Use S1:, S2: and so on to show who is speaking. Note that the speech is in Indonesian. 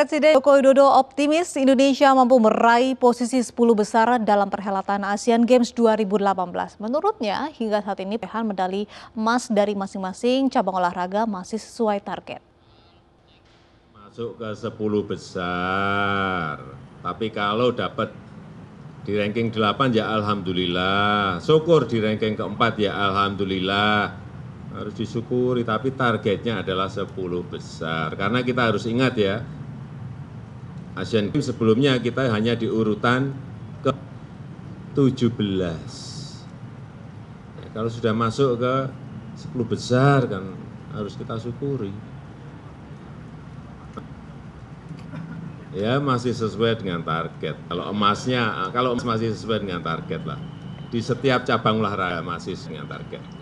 S1: Presiden Joko Widodo optimis Indonesia mampu meraih posisi 10 besar dalam perhelatan ASEAN Games 2018. Menurutnya, hingga saat ini pehan medali emas dari masing-masing cabang olahraga masih sesuai target.
S2: Masuk ke 10 besar, tapi kalau dapat di ranking 8 ya Alhamdulillah, syukur di ranking keempat ya Alhamdulillah, harus disyukuri, tapi targetnya adalah 10 besar. Karena kita harus ingat ya, asian games sebelumnya kita hanya di urutan ke 17 ya, kalau sudah masuk ke 10 besar kan harus kita syukuri ya masih sesuai dengan target kalau emasnya kalau emas masih sesuai dengan target lah di setiap cabang olahraga masih sesuai dengan target